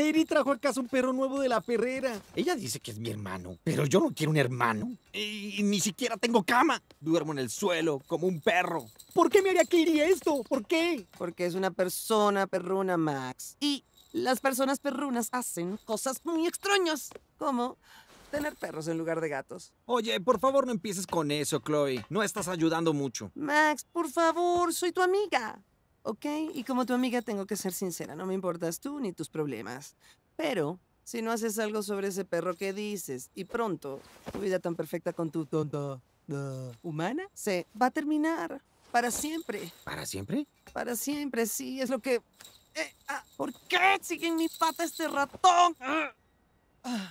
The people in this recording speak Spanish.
Katie trajo a casa un perro nuevo de la perrera. Ella dice que es mi hermano, pero yo no quiero un hermano. Y, ni siquiera tengo cama. Duermo en el suelo, como un perro. ¿Por qué me haría Katie esto? ¿Por qué? Porque es una persona perruna, Max. Y las personas perrunas hacen cosas muy extrañas, como tener perros en lugar de gatos. Oye, por favor no empieces con eso, Chloe. No estás ayudando mucho. Max, por favor, soy tu amiga. ¿ok? Y como tu amiga tengo que ser sincera, no me importas tú ni tus problemas. Pero si no haces algo sobre ese perro que dices y pronto tu vida tan perfecta con tu tonta humana se va a terminar para siempre. ¿Para siempre? Para siempre, sí, es lo que... Eh, ah, ¿Por qué sigue en mi pata este ratón? Ah.